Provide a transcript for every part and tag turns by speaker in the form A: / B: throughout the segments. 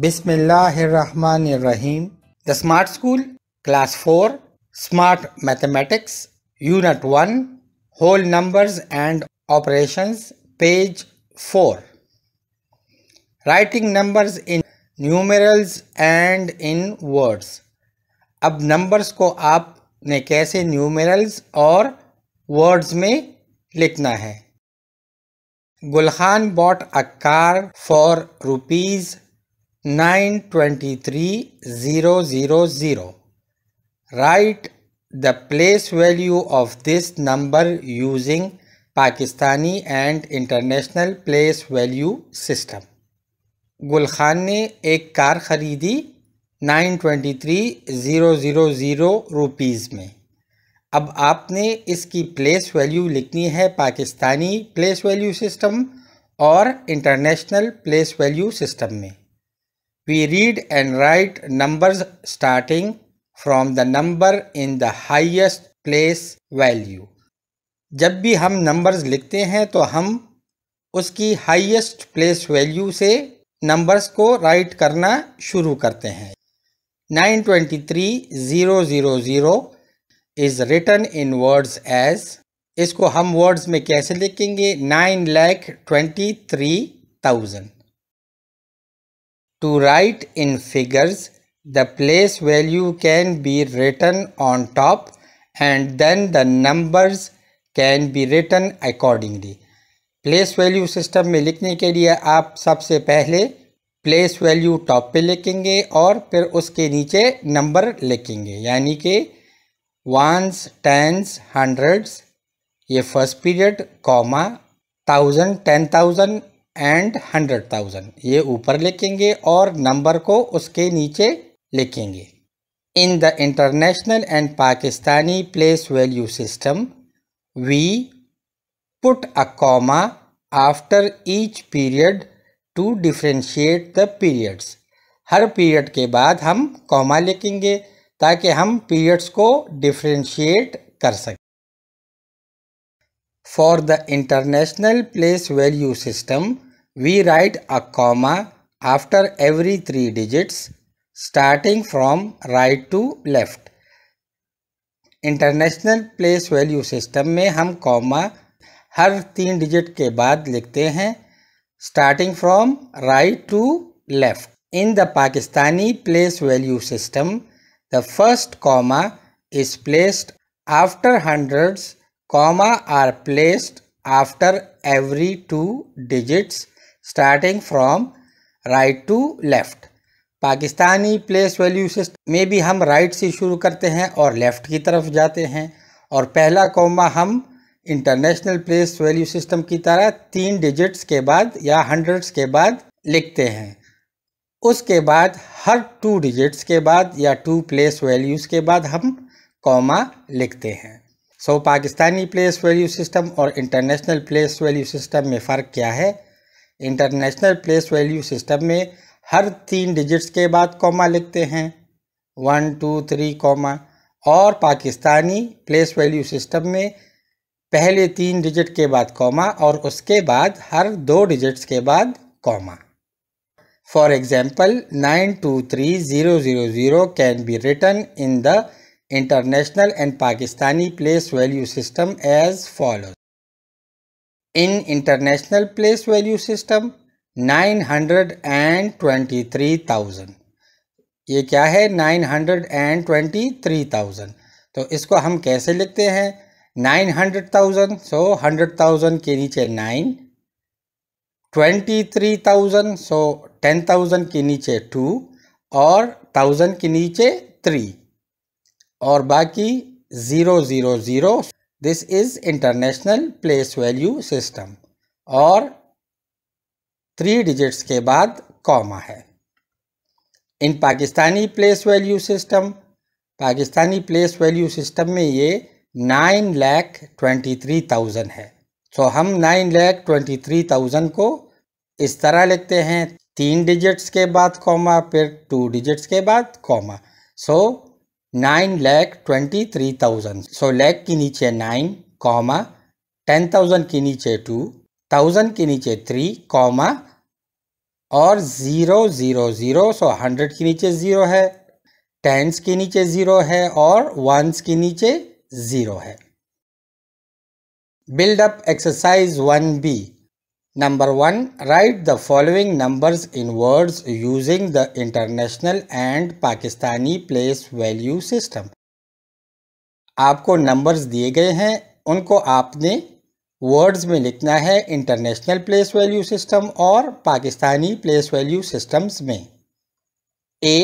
A: बिसमीम the smart school class four smart mathematics unit one whole numbers and operations page four writing numbers in numerals and in words अब numbers को आपने कैसे numerals और words में लिखना है Gulkhan bought a car for rupees nine twenty three zero zero zero. Write the place value of this number using Pakistani and international place value system Gulkhan ने एक कार ख़रीदी nine twenty three zero zero zero rupees में अब आपने इसकी place value लिखनी है Pakistani place value system और इंटरनेशनल प्लेस वैल्यू सिस्टम में We read and write numbers starting from the number in the highest place value. जब भी हम numbers लिखते हैं तो हम उसकी highest place value से numbers को write करना शुरू करते हैं 923000 is written in words as इसको हम words में कैसे लिखेंगे nine lakh twenty three thousand To write in figures, the place value can be written on top and then the numbers can be written accordingly. Place value system में लिखने के लिए आप सबसे पहले प्लेस वैल्यू टॉप पे लिखेंगे और फिर उसके नीचे नंबर लिखेंगे यानी कि वंस टेंस हंड्रेड्स ये first period comma thousand ten thousand and hundred thousand ये ऊपर लिखेंगे और नंबर को उसके नीचे लिखेंगे in the international and Pakistani place value system we put a comma after each period to differentiate the periods हर पीरियड के बाद हम कॉमा लिखेंगे ताकि हम पीरियड्स को डिफ्रेंशिएट कर सकें For the international place value system, we write a comma after every three digits starting from right to left. international place value system mein hum comma har तीन digit ke baad likhte hain starting from right to left in the pakistani place value system the first comma is placed after hundreds comma are placed after every two digits starting from right to left Pakistani place value system में भी हम right से शुरू करते हैं और left की तरफ जाते हैं और पहला कॉमा हम इंटरनेशनल प्लेस वैल्यू सिस्टम की तरह तीन डिजिट्स के बाद या हंड्रेड्स के बाद लिखते हैं उसके बाद हर टू डिजिट्स के बाद या टू प्लेस वैल्यूज़ के बाद हम कॉमा लिखते हैं so Pakistani place value system और इंटरनेशनल प्लेस वैल्यू सिस्टम में फ़र्क क्या है इंटरनेशनल प्लेस वैल्यू सिस्टम में हर तीन डिजिट्स के बाद कॉमा लिखते हैं वन टू थ्री कॉमा और पाकिस्तानी प्लेस वैल्यू सिस्टम में पहले तीन डिजिट के बाद कॉमा और उसके बाद हर दो डिजिट्स के बाद comma for example nine two three zero zero zero can be written in the international and Pakistani place value system as follows. In international place value system 923,000 ये क्या है 923,000 तो इसको हम कैसे लिखते हैं 900,000 सो 100,000 के नीचे 9 23,000 सो 10,000 के नीचे 2 और 1,000 के नीचे 3 और बाकी zero zero zero this is international place value system और थ्री डिजिट्स के बाद कॉमा है in Pakistani place value system Pakistani place value system में ये nine lakh twenty three thousand है तो हम nine lakh twenty three thousand को इस तरह लिखते हैं तीन डिजिट्स के बाद कॉमा फिर टू डिजिट्स के बाद comma so nine lakh twenty three thousand so lakh के नीचे नाइन कॉमा टेन थाउजेंड के नीचे टू थाउजेंड के नीचे थ्री कॉमा और zero zero zero so hundred के नीचे ज़ीरो है टेंस के नीचे ज़ीरो है और वंस के नीचे ज़ीरो है buildup exercise one B number one write the following numbers in words using the international and Pakistani place value system आपको नंबर दिए गए हैं उनको आपने वर्ड्स में लिखना है इंटरनेशनल प्लेस वैल्यू सिस्टम और पाकिस्तानी प्लेस वैल्यू सिस्टम्स में A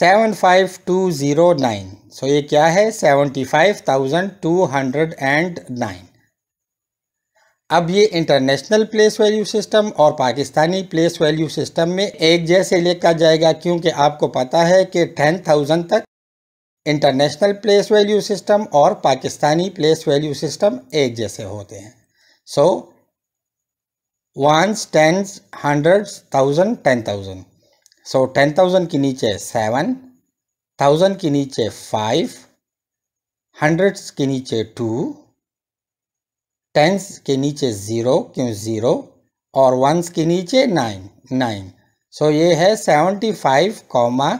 A: seven five two zero nine so ये क्या है seventy five thousand two hundred and nine अब ये इंटरनेशनल प्लेस वैल्यू सिस्टम और पाकिस्तानी प्लेस वैल्यू सिस्टम में एक जैसे लेकर जाएगा क्योंकि आपको पता है कि टेन थाउजेंड तक इंटरनेशनल प्लेस वैल्यू सिस्टम और पाकिस्तानी प्लेस वैल्यू सिस्टम एक जैसे होते हैं so ones tens hundreds thousand ten thousand so ten thousand के नीचे सेवन थाउजेंड के नीचे फाइव हंड्रेड्स के नीचे टू टेंस के नीचे ज़ीरो क्यों ज़ीरो और वंस के नीचे नाइन नाइन सो ये है seventy five comma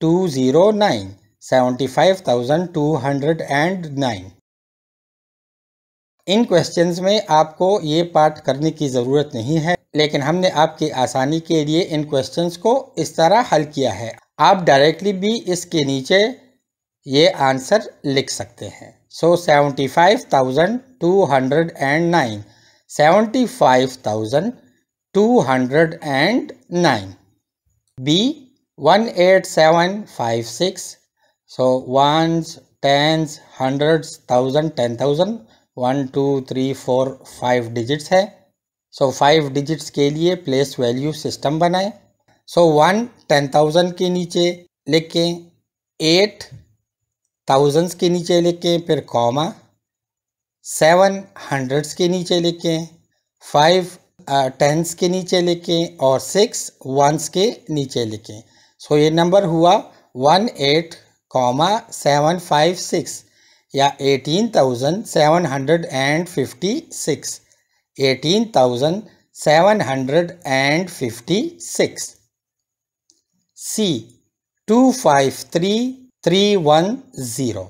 A: two zero nine seventy five thousand two hundred and nine in questions में आपको ये पार्ट करने की ज़रूरत नहीं है लेकिन हमने आपकी आसानी के लिए इन क्वेश्चंस को इस तरह हल किया है आप डायरेक्टली भी इसके नीचे ये आंसर लिख सकते हैं so seventy five thousand two hundred and nine seventy five thousand two hundred and nine B one eight seven five six so one tens hundred thousand ten thousand one two three four five digits है so five digits के लिए place value system बनाएं so one ten thousand के नीचे लिखें eight thousands के नीचे लिखें फिर कॉमा सेवन हंड्रेड्स के नीचे लिखें फाइव टेंस uh, के नीचे लिखें और सिक्स वंस के नीचे लिखें सो ये नंबर हुआ one eight comma seven five six या eighteen thousand seven hundred and fifty six eighteen thousand seven hundred and fifty six C two five three three one zero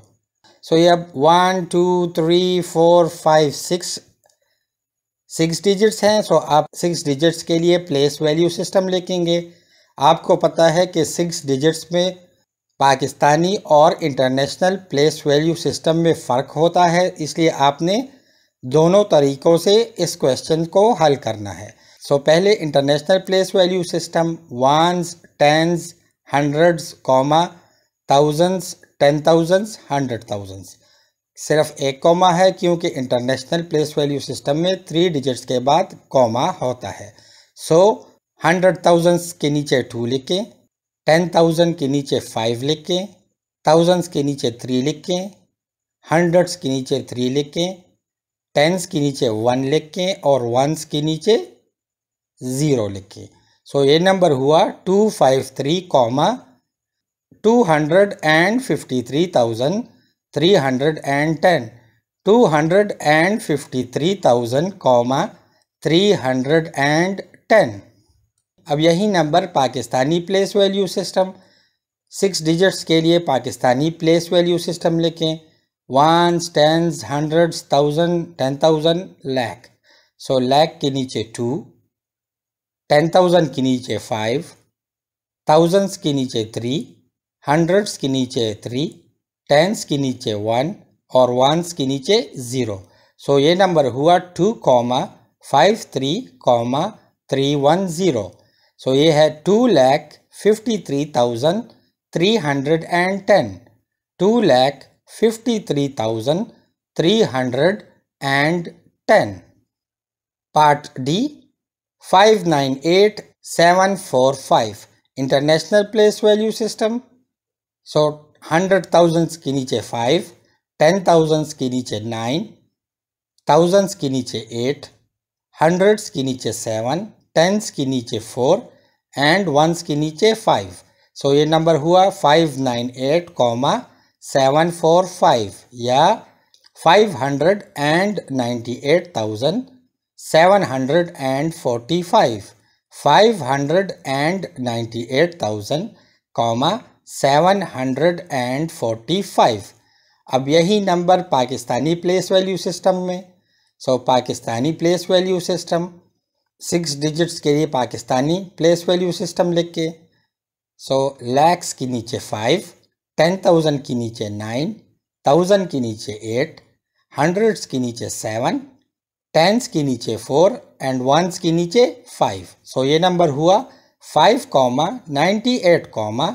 A: so ये अब one two three four five six six digits हैं so आप six digits के लिए place value system लिखेंगे आपको पता है कि सिक्स डिजिट्स में पाकिस्तानी और इंटरनेशनल प्लेस वैल्यू सिस्टम में फ़र्क होता है इसलिए आपने दोनों तरीक़ों से इस क्वेश्चन को हल करना है सो so, पहले international place value system ones tens hundreds comma thousands ten thousands hundred thousands सिर्फ एक कॉमा है क्योंकि इंटरनेशनल प्लेस वैल्यू सिस्टम में थ्री डिजिट्स के बाद कॉमा होता है सो हंड्रेड थाउजेंड्स के नीचे टू लिखें टेन थाउजेंड के नीचे फाइव लिखें थाउजेंड्स के नीचे थ्री लिखें हंड्रेड्स के नीचे थ्री लिखें टेंस के नीचे वन लिखें और वंस के नीचे ज़ीरो लिखें सो ये नंबर हुआ two five three comma two hundred and fifty three thousand three hundred and ten two hundred and fifty three thousand comma three hundred and ten अब यही number Pakistani place value system six digits के लिए Pakistani place value system लिखें ones tens hundred thousand ten thousand lakh so lakh के नीचे to ten thousand के नीचे five thousands के नीचे थ्री हंड्रेड्स के नीचे थ्री टेंस के नीचे वन और वंस के नीचे ज़ीरो सो ये नंबर हुआ two comma five three comma three one zero so ये है two lakh fifty three thousand three hundred and ten two lakh fifty three thousand three hundred and ten part D five nine eight seven four five international place value system so hundred thousands के नीचे five ten thousands के नीचे nine thousands के नीचे eight hundreds के नीचे seven tens के नीचे फोर एंड वंस के नीचे फाइव सो ये नंबर हुआ five nine eight comma seven four five या five hundred and ninety eight thousand seven hundred and forty five five hundred and ninety eight thousand comma seven hundred and forty five अब यही number Pakistani place value system में so so, Pakistani place value system six digits के लिए Pakistani place value system लिख के सो so, lakhs के नीचे five ten thousand के नीचे नाइन थाउजेंड के नीचे एट हंड्रेड्स के नीचे सेवन टेंस के नीचे फोर एंड वंस के नीचे फाइव सो so, ये नंबर हुआ five comma ninety eight comma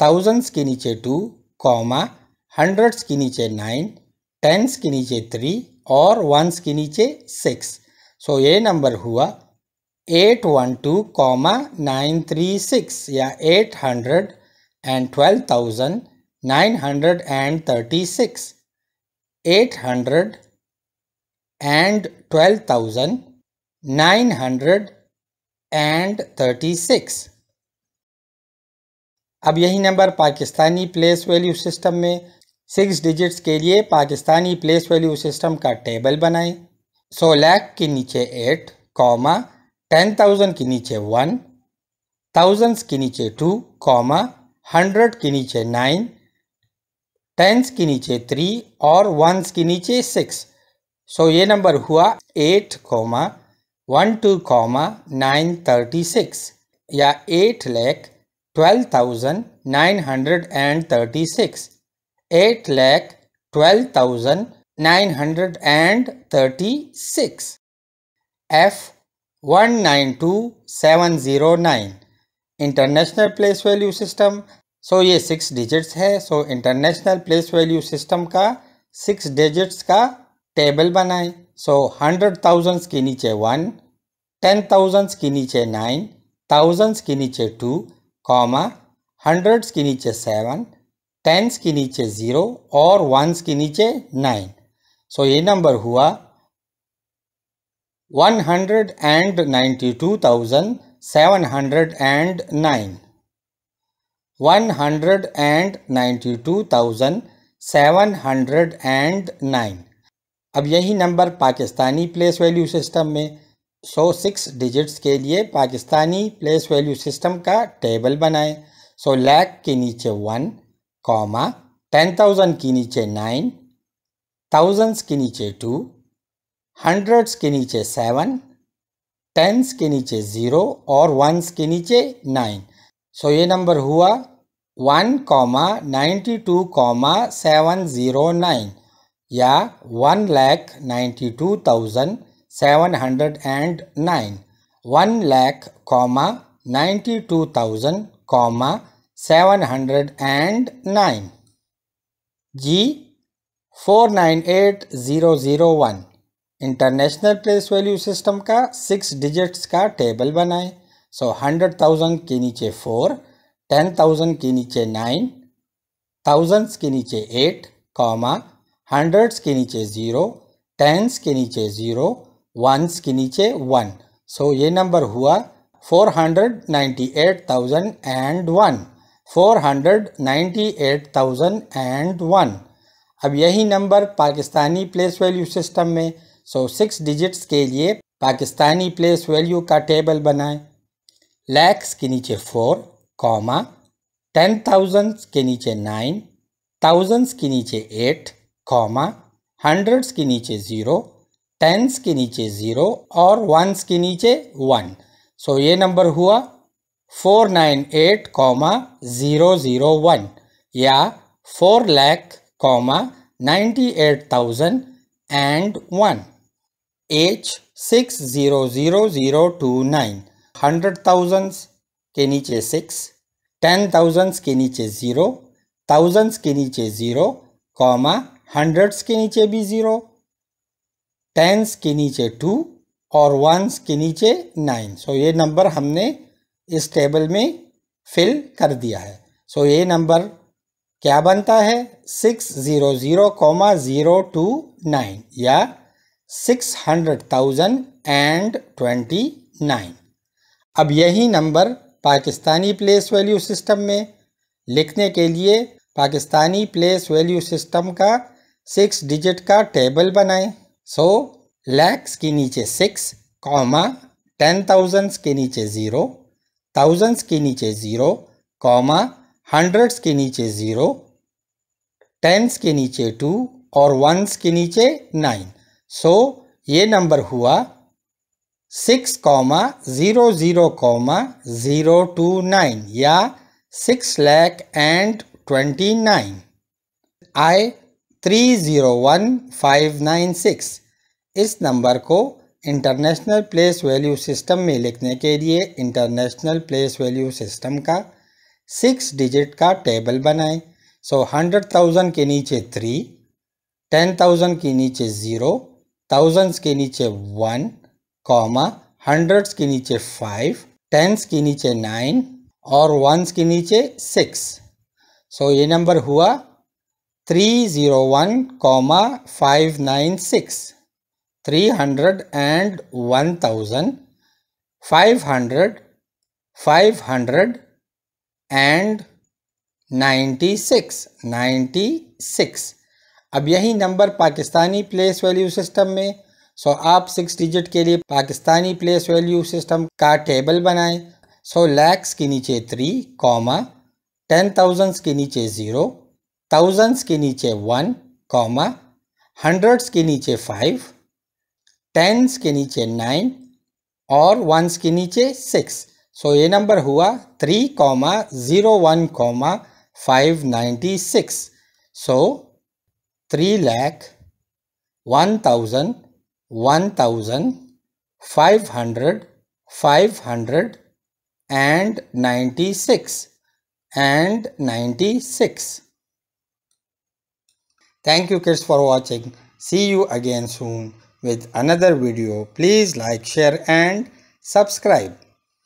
A: thousands के नीचे टू कॉमा हंड्रेड्स के नीचे नाइन टेंस के नीचे थ्री और वंस के नीचे सिक्स सो ये नंबर हुआ eight one two comma nine three six या eight hundred and twelve thousand nine hundred and thirty six eight hundred and twelve thousand nine hundred and thirty six अब यही number Pakistani place value system में six digits के लिए Pakistani place value system का table बनाएं so lakh के नीचे eight comma ten thousand के नीचे वन थाउजेंड्स के नीचे टू कॉमा हंड्रेड के नीचे नाइन टेंस के नीचे थ्री और वंस के नीचे सिक्स सो ये नंबर हुआ eight comma one two comma nine thirty six या eight lakh twelve thousand nine hundred and thirty six eight lakh twelve thousand nine hundred and thirty six F one nine two seven zero nine international place value system so ये six digits है so international place value system का six digits का table बनाएं so hundred thousands के नीचे one ten thousands के नीचे nine thousands के नीचे टू कॉमा हंड्रेड्स के नीचे सेवन टेंस के नीचे ज़ीरो और वंस के नीचे नाइन सो ये नंबर हुआ one hundred and ninety two thousand seven hundred and nine one hundred and ninety two thousand seven hundred and nine अब यही number Pakistani place value system में सौ सिक्स डिजिट्स के लिए पाकिस्तानी प्लेस वैल्यू सिस्टम का table बनाएं so lakh के नीचे वन कॉमा टेन थाउजेंड के नीचे नाइन थाउजेंड्स के नीचे टू हंड्रेड्स के नीचे सेवन टेंस के नीचे ज़ीरो और वंस के नीचे नाइन सो ये नंबर हुआ one comma ninety two comma seven zero nine या one lakh ninety two thousand seven hundred and nine one lakh comma ninety two thousand comma seven hundred and nine G four nine eight zero zero one international place value system का six digits का table बनाएं so hundred thousand के नीचे four ten thousand के नीचे nine thousands के नीचे eight comma hundreds के नीचे ज़ीरो टेंस के नीचे ज़ीरो वंस के नीचे वन सो so, ये नंबर हुआ four hundred ninety eight thousand and one four hundred ninety eight thousand and one अब यही number Pakistani place value system में सो सिक्स डिजिट्स के लिए पाकिस्तानी प्लेस वैल्यू का टेबल बनाएं लैक्स के नीचे फोर कॉमा टेन थाउजेंड्स के नीचे नाइन थाउजेंड्स के नीचे एट कॉमा हंड्रेड्स के नीचे ज़ीरो टेंस के नीचे ज़ीरो और वंस के नीचे वन सो ये नंबर हुआ four nine eight comma zero zero one या four lakh comma ninety eight thousand and one H six zero zero zero two nine hundred thousands के नीचे सिक्स टेन थाउजेंड्स के नीचे ज़ीरो थाउजेंड्स के नीचे ज़ीरो कॉमा हंड्रेड्स के नीचे भी ज़ीरो टेंस के नीचे टू और वंस के नीचे नाइन सो ये नंबर हमने इस टेबल में फिल कर दिया है सो ये नंबर क्या बनता है six zero zero comma zero two nine या six hundred thousand and twenty nine अब यही number Pakistani place value system में लिखने के लिए पाकिस्तानी प्लेस वैल्यू सिस्टम का सिक्स डिजिट का टेबल बनाएं सो लैक्स के नीचे सिक्स कॉमा टेन थाउजेंड्स के नीचे ज़ीरो थाउजेंड्स के नीचे ज़ीरो कॉमा हंड्रेड्स के नीचे ज़ीरो टेंस के नीचे टू और वंस के नीचे नाइन सो so, ये नंबर हुआ six comma zero zero comma zero two nine या six lakh and twenty nine I three zero one five nine six इस नंबर को इंटरनेशनल प्लेस वैल्यू सिस्टम में लिखने के लिए इंटरनेशनल प्लेस वैल्यू सिस्टम का सिक्स डिजिट का टेबल बनाएं सो हंड्रेड थाउजेंड के नीचे थ्री टेन थाउजेंड के नीचे ज़ीरो थाउजेंड्स के नीचे वन कॉमा हंड्रेड्स के नीचे फाइव टेंस के नीचे नाइन और वंस के नीचे सिक्स सो so, ये नंबर हुआ three zero one comma five nine six three hundred and one thousand five hundred five hundred and ninety six ninety six अब यही number Pakistani place value system में so आप six digit के लिए Pakistani place value system का table बनाएं so lakhs के नीचे थ्री कॉमा टेन थाउजेंड्स के नीचे ज़ीरो थाउजेंड्स के नीचे वन कॉमा हंड्रेड्स के नीचे फाइव टेंस के नीचे नाइन और वंस के नीचे सिक्स सो ये नंबर हुआ three comma zero one comma five ninety six so three lakh one thousand one thousand five hundred five hundred and ninety six and ninety six Thank you kids for watching. See you again soon with another video. Please like, share and subscribe.